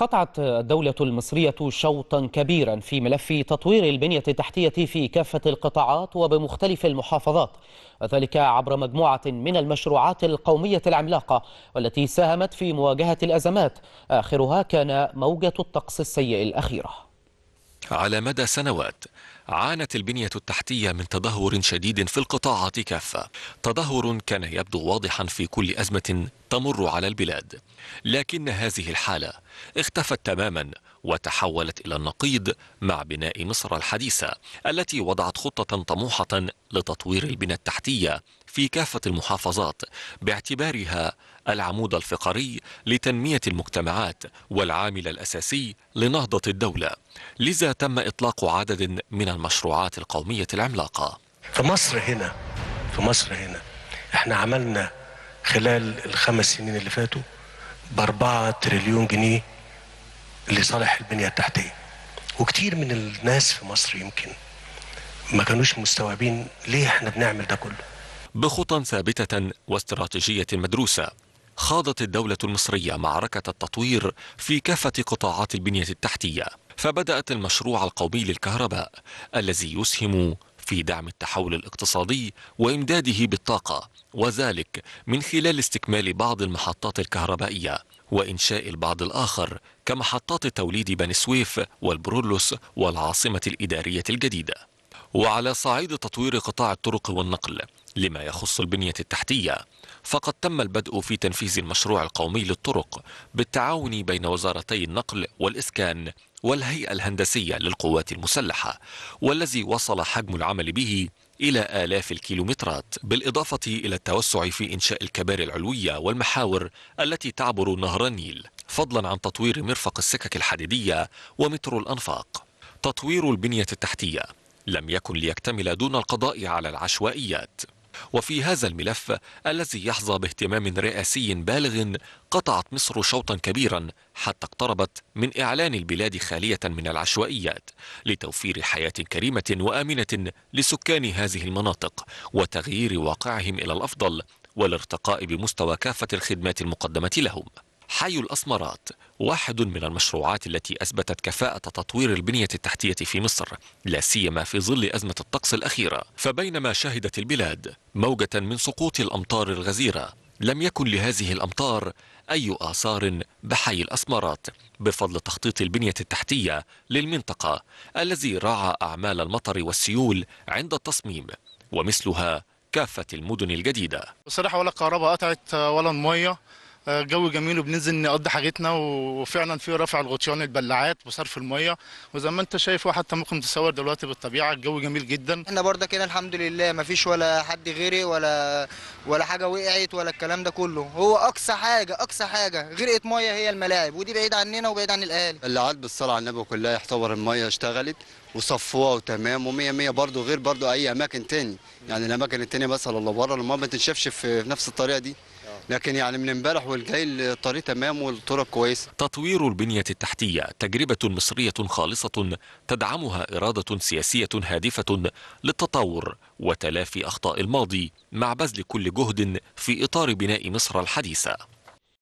قطعت الدولة المصرية شوطا كبيرا في ملف تطوير البنية التحتية في كافة القطاعات وبمختلف المحافظات وذلك عبر مجموعة من المشروعات القومية العملاقة والتي ساهمت في مواجهة الأزمات آخرها كان موجة الطقس السيء الأخيرة على مدى سنوات عانت البنية التحتية من تدهور شديد في القطاعات كافة تدهور كان يبدو واضحا في كل أزمة تمر على البلاد لكن هذه الحالة اختفت تماما وتحولت إلى النقيض مع بناء مصر الحديثة التي وضعت خطة طموحة لتطوير البنى التحتية في كافة المحافظات باعتبارها العمود الفقري لتنمية المجتمعات والعامل الأساسي لنهضة الدولة لذا تم إطلاق عدد من المشروعات القومية العملاقة في مصر هنا في مصر هنا احنا عملنا خلال الخمس سنين اللي فاتوا بأربعة تريليون جنيه لصالح البنية التحتية وكتير من الناس في مصر يمكن ما كانوش مستوعبين ليه احنا بنعمل ده كله بخطى ثابتة واستراتيجية مدروسة خاضت الدولة المصرية معركة التطوير في كافة قطاعات البنية التحتية فبدأت المشروع القومي للكهرباء الذي يسهم في دعم التحول الاقتصادي وإمداده بالطاقة وذلك من خلال استكمال بعض المحطات الكهربائية وإنشاء البعض الآخر كمحطات توليد بني سويف والبرولوس والعاصمة الإدارية الجديدة وعلى صعيد تطوير قطاع الطرق والنقل لما يخص البنية التحتية فقد تم البدء في تنفيذ المشروع القومي للطرق بالتعاون بين وزارتي النقل والإسكان والهيئة الهندسية للقوات المسلحة والذي وصل حجم العمل به إلى آلاف الكيلومترات بالإضافة إلى التوسع في إنشاء الكباري العلوية والمحاور التي تعبر نهر النيل فضلا عن تطوير مرفق السكك الحديدية ومترو الأنفاق تطوير البنية التحتية لم يكن ليكتمل دون القضاء على العشوائيات وفي هذا الملف الذي يحظى باهتمام رئاسي بالغ قطعت مصر شوطا كبيرا حتى اقتربت من إعلان البلاد خالية من العشوائيات لتوفير حياة كريمة وآمنة لسكان هذه المناطق وتغيير واقعهم إلى الأفضل والارتقاء بمستوى كافة الخدمات المقدمة لهم حي الأسمرات واحد من المشروعات التي أثبتت كفاءة تطوير البنية التحتية في مصر لا سيما في ظل أزمة الطقس الأخيرة فبينما شهدت البلاد موجة من سقوط الأمطار الغزيرة لم يكن لهذه الأمطار أي آثار بحي الأسمرات بفضل تخطيط البنية التحتية للمنطقة الذي راعى أعمال المطر والسيول عند التصميم ومثلها كافة المدن الجديدة بصراحة ولا كهرباء قطعت آه، ولا مية جو جميل وبننزل نقضي حاجتنا وفعلا في رفع الغطيان البلاعات وصرف الميه وزي ما انت شايف حتى ممكن تصور دلوقتي بالطبيعه الجو جميل جدا احنا برده كده الحمد لله ما فيش ولا حد غرق ولا ولا حاجه وقعت ولا الكلام ده كله هو اقصى حاجه اقصى حاجه غرقت ميه هي الملاعب ودي بعيد عننا وبعيد عن الاهالي عاد بالصلاه على النبي كلها يعتبر الميه اشتغلت وصفوها وتمام ومية مية برده غير برده اي اماكن تاني يعني الاماكن التانيه مثلا اللي بره ما بتنشفش في نفس الطريقه دي لكن يعني من امبارح والجاي الطريق تمام والطرق كويسه تطوير البنيه التحتيه تجربه مصريه خالصه تدعمها اراده سياسيه هادفه للتطور وتلافي اخطاء الماضي مع بذل كل جهد في اطار بناء مصر الحديثه